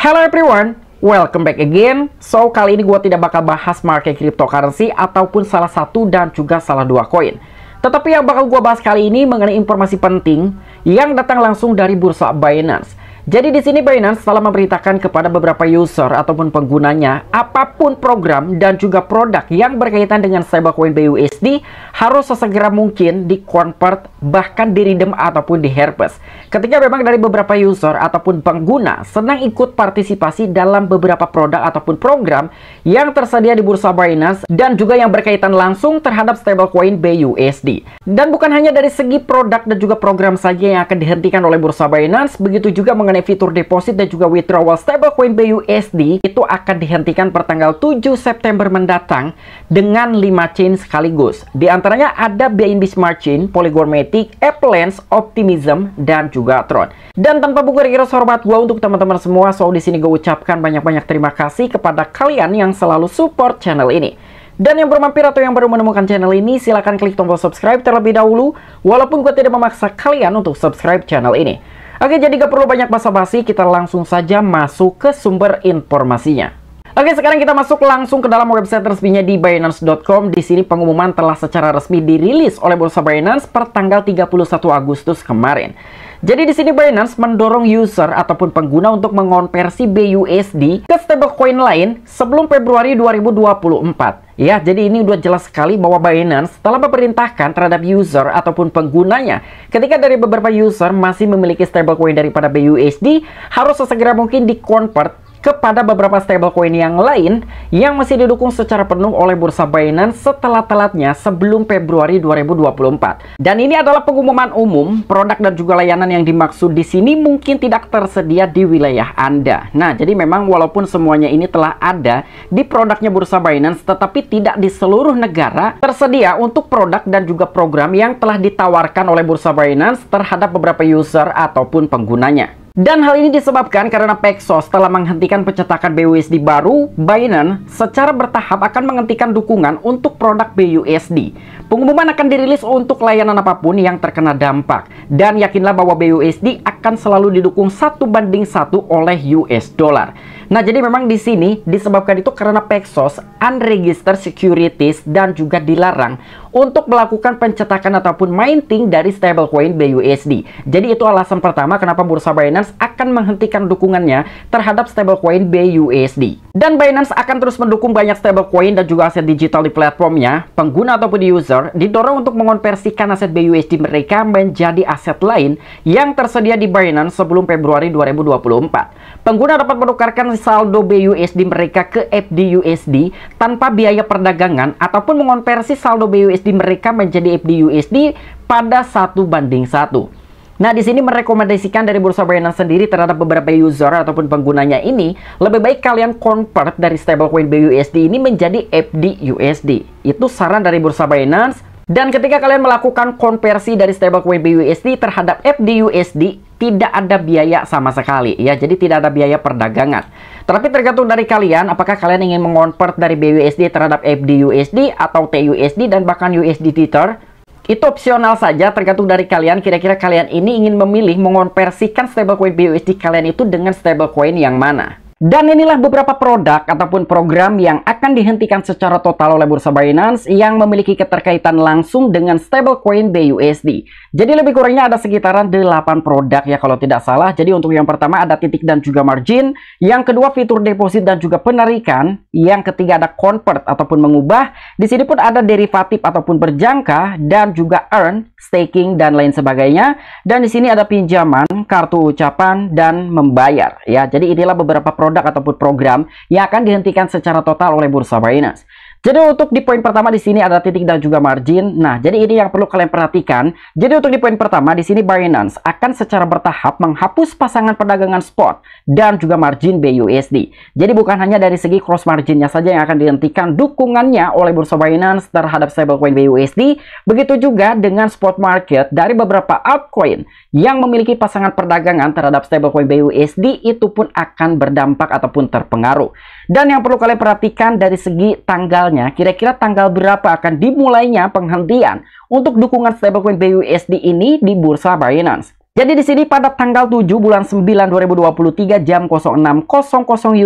Hello everyone, welcome back again. So, kali ini gue tidak bakal bahas market cryptocurrency ataupun salah satu dan juga salah dua koin. Tetapi yang bakal gue bahas kali ini mengenai informasi penting yang datang langsung dari bursa Binance. Jadi di sini Binance telah memberitakan kepada beberapa user ataupun penggunanya apapun program dan juga produk yang berkaitan dengan stablecoin BUSD harus sesegera mungkin di convert bahkan di redeem ataupun di harvest. Ketika memang dari beberapa user ataupun pengguna senang ikut partisipasi dalam beberapa produk ataupun program yang tersedia di bursa Binance dan juga yang berkaitan langsung terhadap stablecoin BUSD. Dan bukan hanya dari segi produk dan juga program saja yang akan dihentikan oleh bursa Binance, begitu juga mengenai mengenai fitur deposit dan juga withdrawal stablecoin BUSD itu akan dihentikan pertanggal 7 September mendatang dengan 5 chain sekaligus. Di antaranya ada BNB Smart Chain, Polygon Matic, Applens, Optimism, dan juga Tron. Dan tanpa buku kira sorbat gua untuk teman-teman semua, so di sini gue ucapkan banyak-banyak terima kasih kepada kalian yang selalu support channel ini. Dan yang belum mampir atau yang baru menemukan channel ini, silahkan klik tombol subscribe terlebih dahulu, walaupun gue tidak memaksa kalian untuk subscribe channel ini. Oke, jadi gak perlu banyak basa-basi, kita langsung saja masuk ke sumber informasinya. Oke, sekarang kita masuk langsung ke dalam website resminya di Binance.com. Di sini pengumuman telah secara resmi dirilis oleh Bursa Binance per tanggal 31 Agustus kemarin. Jadi di sini Binance mendorong user ataupun pengguna untuk mengonversi BUSD ke stablecoin lain sebelum Februari 2024. Ya, jadi ini udah jelas sekali bahwa Binance telah memerintahkan terhadap user ataupun penggunanya ketika dari beberapa user masih memiliki stablecoin daripada BUSD harus sesegera mungkin dikonvert kepada beberapa stablecoin yang lain yang masih didukung secara penuh oleh bursa Binance setelah telatnya sebelum Februari 2024. Dan ini adalah pengumuman umum, produk dan juga layanan yang dimaksud di sini mungkin tidak tersedia di wilayah Anda. Nah, jadi memang walaupun semuanya ini telah ada di produknya bursa Binance tetapi tidak di seluruh negara tersedia untuk produk dan juga program yang telah ditawarkan oleh bursa Binance terhadap beberapa user ataupun penggunanya. Dan hal ini disebabkan karena Paxos telah menghentikan pencetakan BUSD baru, Binance secara bertahap akan menghentikan dukungan untuk produk BUSD. Pengumuman akan dirilis untuk layanan apapun yang terkena dampak. Dan yakinlah bahwa BUSD akan selalu didukung satu banding satu oleh US dollar. Nah jadi memang di sini disebabkan itu karena Paxos unregistered securities dan juga dilarang untuk melakukan pencetakan ataupun mining dari stablecoin BUSD. Jadi itu alasan pertama kenapa bursa Binance akan menghentikan dukungannya terhadap stablecoin BUSD. Dan Binance akan terus mendukung banyak stablecoin dan juga aset digital di platformnya. Pengguna ataupun user didorong untuk mengonversikan aset BUSD mereka menjadi aset lain yang tersedia di Binance sebelum Februari 2024. Pengguna dapat menukarkan saldo BUSD mereka ke FDUSD tanpa biaya perdagangan ataupun mengonversi saldo BUSD USD mereka menjadi FD USD pada satu banding satu. Nah, di sini merekomendasikan dari Bursa Binance sendiri terhadap beberapa user ataupun penggunanya ini, lebih baik kalian convert dari stablecoin BUSD ini menjadi FD USD. Itu saran dari Bursa Binance. Dan ketika kalian melakukan konversi dari stablecoin BUSD terhadap FD USD, tidak ada biaya sama sekali ya. Jadi tidak ada biaya perdagangan. Tapi tergantung dari kalian, apakah kalian ingin mengonvert dari BUSD terhadap FDUSD atau TUSD dan bahkan USD Tether. Itu opsional saja tergantung dari kalian kira-kira kalian ini ingin memilih mengonversikan stablecoin BUSD kalian itu dengan stablecoin yang mana. Dan inilah beberapa produk ataupun program yang akan dihentikan secara total oleh Bursa Binance yang memiliki keterkaitan langsung dengan stablecoin BUSD. Jadi lebih kurangnya ada sekitaran 8 produk ya kalau tidak salah. Jadi untuk yang pertama ada titik dan juga margin, yang kedua fitur deposit dan juga penarikan, yang ketiga ada convert ataupun mengubah, di sini pun ada derivatif ataupun berjangka dan juga earn, staking dan lain sebagainya. Dan di sini ada pinjaman kartu ucapan, dan membayar. Ya, jadi inilah beberapa produk ataupun program yang akan dihentikan secara total oleh Bursa Binance. Jadi untuk di poin pertama di sini ada titik dan juga margin. Nah, jadi ini yang perlu kalian perhatikan. Jadi untuk di poin pertama di sini Binance akan secara bertahap menghapus pasangan perdagangan spot dan juga margin BUSD. Jadi bukan hanya dari segi cross marginnya saja yang akan dihentikan dukungannya oleh bursa Binance terhadap stablecoin BUSD, begitu juga dengan spot market dari beberapa altcoin yang memiliki pasangan perdagangan terhadap stablecoin BUSD itu pun akan berdampak ataupun terpengaruh. Dan yang perlu kalian perhatikan dari segi tanggal misalnya kira-kira tanggal berapa akan dimulainya penghentian untuk dukungan stablecoin BUSD ini di bursa Binance? Jadi di sini pada tanggal 7 bulan 9 2023 jam 06.00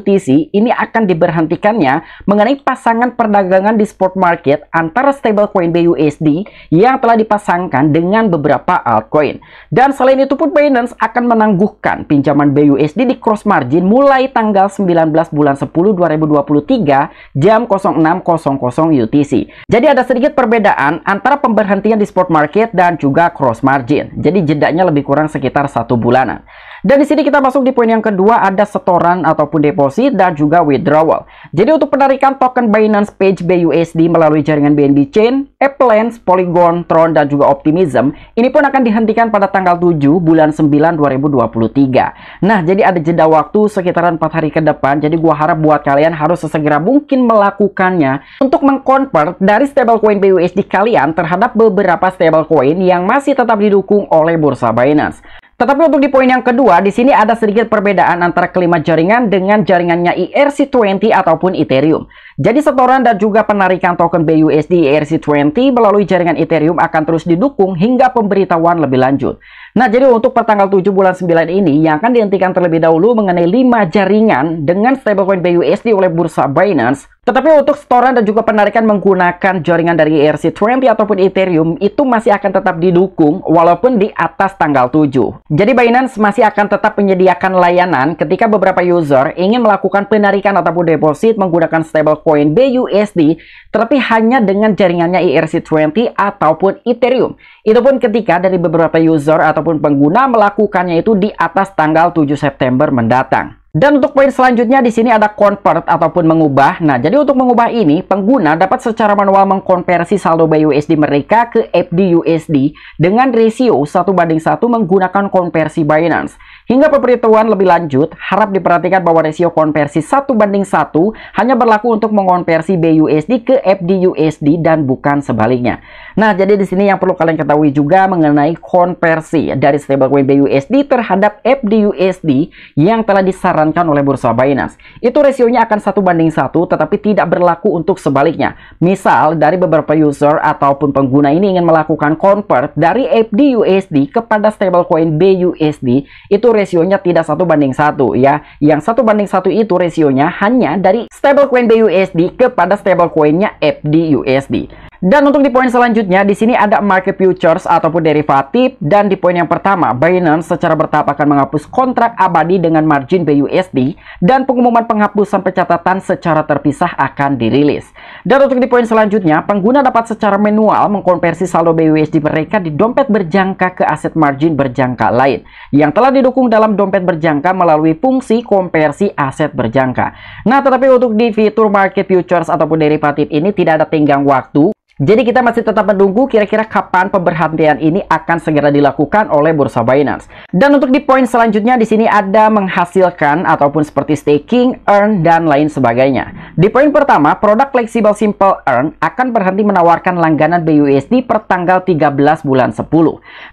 UTC ini akan diberhentikannya mengenai pasangan perdagangan di spot market antara stablecoin BUSD yang telah dipasangkan dengan beberapa altcoin. Dan selain itu pun Binance akan menangguhkan pinjaman BUSD di cross margin mulai tanggal 19 bulan 10 2023 jam 06.00 UTC. Jadi ada sedikit perbedaan antara pemberhentian di spot market dan juga cross margin. Jadi jedanya lebih kurang sekitar satu bulanan. Dan di sini kita masuk di poin yang kedua ada setoran ataupun deposit dan juga withdrawal. Jadi untuk penarikan token Binance Page BUSD melalui jaringan BNB Chain, Avalanche, Polygon, Tron dan juga Optimism ini pun akan dihentikan pada tanggal 7 bulan 9 2023. Nah, jadi ada jeda waktu sekitaran 4 hari ke depan. Jadi gua harap buat kalian harus sesegera mungkin melakukannya untuk mengkonvert dari stablecoin BUSD kalian terhadap beberapa stablecoin yang masih tetap didukung oleh bursa Binance. Tetapi untuk di poin yang kedua, di sini ada sedikit perbedaan antara kelima jaringan dengan jaringannya ERC20 ataupun Ethereum. Jadi setoran dan juga penarikan token BUSD ERC20 melalui jaringan Ethereum akan terus didukung hingga pemberitahuan lebih lanjut. Nah, jadi untuk pertanggal 7 bulan 9 ini yang akan dihentikan terlebih dahulu mengenai 5 jaringan dengan stablecoin BUSD oleh bursa Binance tetapi untuk setoran dan juga penarikan menggunakan jaringan dari ERC20 ataupun Ethereum itu masih akan tetap didukung walaupun di atas tanggal 7. Jadi Binance masih akan tetap menyediakan layanan ketika beberapa user ingin melakukan penarikan ataupun deposit menggunakan stablecoin BUSD tetapi hanya dengan jaringannya ERC20 ataupun Ethereum. Itu pun ketika dari beberapa user ataupun pengguna melakukannya itu di atas tanggal 7 September mendatang. Dan untuk poin selanjutnya di sini ada convert ataupun mengubah. Nah, jadi untuk mengubah ini pengguna dapat secara manual mengkonversi saldo BUSD mereka ke FDUSD dengan rasio 1 banding 1 menggunakan konversi Binance. Hingga pemberitahuan lebih lanjut, harap diperhatikan bahwa rasio konversi 1 banding 1 hanya berlaku untuk mengonversi BUSD ke FDUSD dan bukan sebaliknya. Nah, jadi di sini yang perlu kalian ketahui juga mengenai konversi dari stablecoin BUSD terhadap FDUSD yang telah disarankan oleh bursa Binance. Itu rasionya akan 1 banding 1 tetapi tidak berlaku untuk sebaliknya. Misal, dari beberapa user ataupun pengguna ini ingin melakukan convert dari FDUSD kepada stablecoin BUSD, itu Resionya tidak satu banding satu ya. Yang satu banding satu itu resionya hanya dari stablecoin BUSD kepada stablecoinnya FDUSD. Dan untuk di poin selanjutnya, di sini ada market futures ataupun derivatif. Dan di poin yang pertama, Binance secara bertahap akan menghapus kontrak abadi dengan margin BUSD. Dan pengumuman penghapusan pencatatan secara terpisah akan dirilis. Dan untuk di poin selanjutnya, pengguna dapat secara manual mengkonversi saldo BUSD mereka di dompet berjangka ke aset margin berjangka lain. Yang telah didukung dalam dompet berjangka melalui fungsi konversi aset berjangka. Nah, tetapi untuk di fitur market futures ataupun derivatif ini tidak ada tenggang waktu jadi kita masih tetap menunggu kira-kira kapan pemberhentian ini akan segera dilakukan oleh bursa Binance. Dan untuk di poin selanjutnya di sini ada menghasilkan ataupun seperti staking, earn, dan lain sebagainya. Di poin pertama, produk fleksibel simple earn akan berhenti menawarkan langganan BUSD per tanggal 13 bulan 10.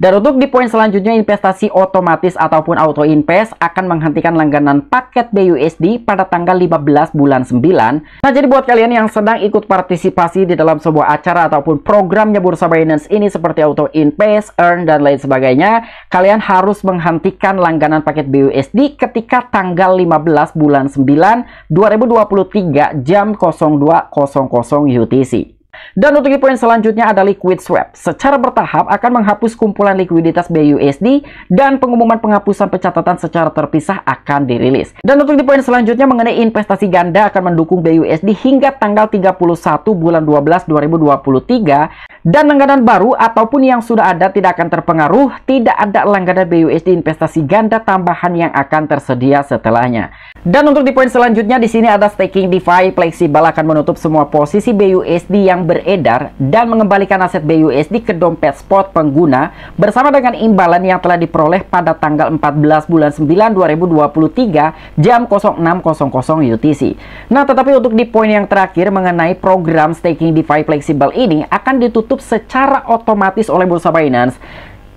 Dan untuk di poin selanjutnya investasi otomatis ataupun auto invest akan menghentikan langganan paket BUSD pada tanggal 15 bulan 9. Nah jadi buat kalian yang sedang ikut partisipasi di dalam sebuah acara acara ataupun programnya Bursa Binance ini seperti auto invest, earn, dan lain sebagainya, kalian harus menghentikan langganan paket BUSD ketika tanggal 15 bulan 9 2023 jam 02.00 UTC. Dan untuk di poin selanjutnya ada liquid swap. Secara bertahap akan menghapus kumpulan likuiditas BUSD dan pengumuman penghapusan pencatatan secara terpisah akan dirilis. Dan untuk di poin selanjutnya mengenai investasi ganda akan mendukung BUSD hingga tanggal 31 bulan 12 2023 dan langganan baru ataupun yang sudah ada tidak akan terpengaruh, tidak ada langganan BUSD investasi ganda tambahan yang akan tersedia setelahnya. Dan untuk di poin selanjutnya di sini ada staking DeFi Flexible akan menutup semua posisi BUSD yang beredar dan mengembalikan aset BUSD ke dompet spot pengguna bersama dengan imbalan yang telah diperoleh pada tanggal 14 bulan 9 2023 jam 06.00 UTC. Nah, tetapi untuk di poin yang terakhir mengenai program staking DeFi Flexible ini akan ditutup secara otomatis oleh Bursa Binance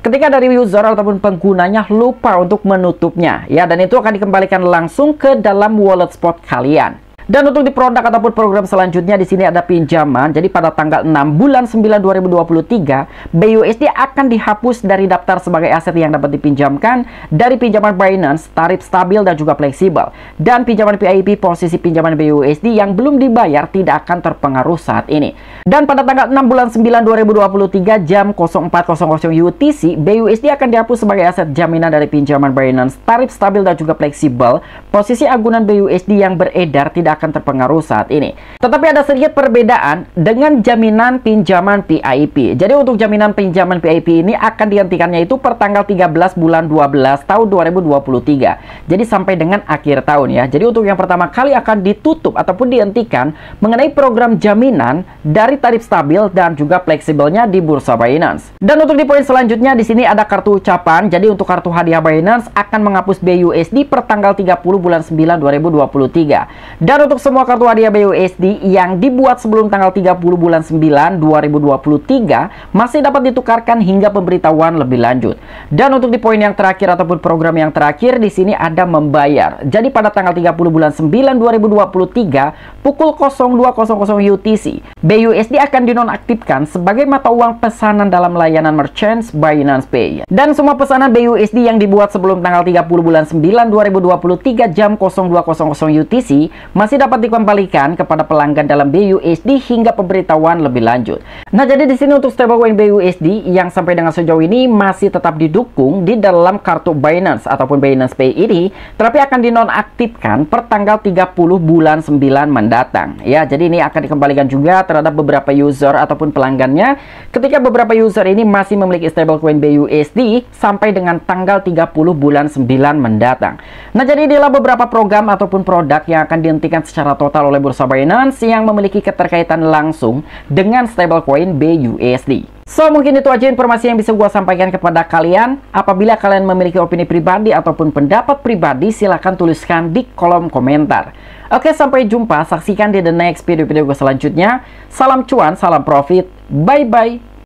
ketika dari user ataupun penggunanya lupa untuk menutupnya ya dan itu akan dikembalikan langsung ke dalam wallet spot kalian dan untuk di produk ataupun program selanjutnya di sini ada pinjaman. Jadi pada tanggal 6 bulan 9 2023, BUSD akan dihapus dari daftar sebagai aset yang dapat dipinjamkan dari pinjaman Binance, tarif stabil dan juga fleksibel. Dan pinjaman PIP posisi pinjaman BUSD yang belum dibayar tidak akan terpengaruh saat ini. Dan pada tanggal 6 bulan 9 2023 jam 04.00 UTC, BUSD akan dihapus sebagai aset jaminan dari pinjaman Binance, tarif stabil dan juga fleksibel. Posisi agunan BUSD yang beredar tidak akan terpengaruh saat ini. Tetapi ada sedikit perbedaan dengan jaminan pinjaman PIP. Jadi untuk jaminan pinjaman PIP ini akan dihentikannya itu per tanggal 13 bulan 12 tahun 2023. Jadi sampai dengan akhir tahun ya. Jadi untuk yang pertama kali akan ditutup ataupun dihentikan mengenai program jaminan dari tarif stabil dan juga fleksibelnya di bursa Binance. Dan untuk di poin selanjutnya di sini ada kartu ucapan. Jadi untuk kartu hadiah Binance akan menghapus BUSD per tanggal 30 bulan 9 2023. Dan untuk semua kartu hadiah BUSD yang dibuat sebelum tanggal 30 bulan 9 2023 masih dapat ditukarkan hingga pemberitahuan lebih lanjut. Dan untuk di poin yang terakhir ataupun program yang terakhir di sini ada membayar. Jadi pada tanggal 30 bulan 9 2023 pukul 02.00 UTC, BUSD akan dinonaktifkan sebagai mata uang pesanan dalam layanan merchants Binance Pay. Dan semua pesanan BUSD yang dibuat sebelum tanggal 30 bulan 9 2023 jam 02.00 UTC masih masih dapat dikembalikan kepada pelanggan dalam BUSD hingga pemberitahuan lebih lanjut. Nah, jadi di sini untuk stablecoin BUSD yang sampai dengan sejauh ini masih tetap didukung di dalam kartu Binance ataupun Binance Pay ini, tetapi akan dinonaktifkan per tanggal 30 bulan 9 mendatang. Ya, jadi ini akan dikembalikan juga terhadap beberapa user ataupun pelanggannya ketika beberapa user ini masih memiliki stablecoin BUSD sampai dengan tanggal 30 bulan 9 mendatang. Nah, jadi inilah beberapa program ataupun produk yang akan dihentikan secara total oleh bursa Binance yang memiliki keterkaitan langsung dengan stablecoin BUSD. So, mungkin itu aja informasi yang bisa gue sampaikan kepada kalian. Apabila kalian memiliki opini pribadi ataupun pendapat pribadi, silahkan tuliskan di kolom komentar. Oke, sampai jumpa. Saksikan di the next video-video gue selanjutnya. Salam cuan, salam profit. Bye-bye.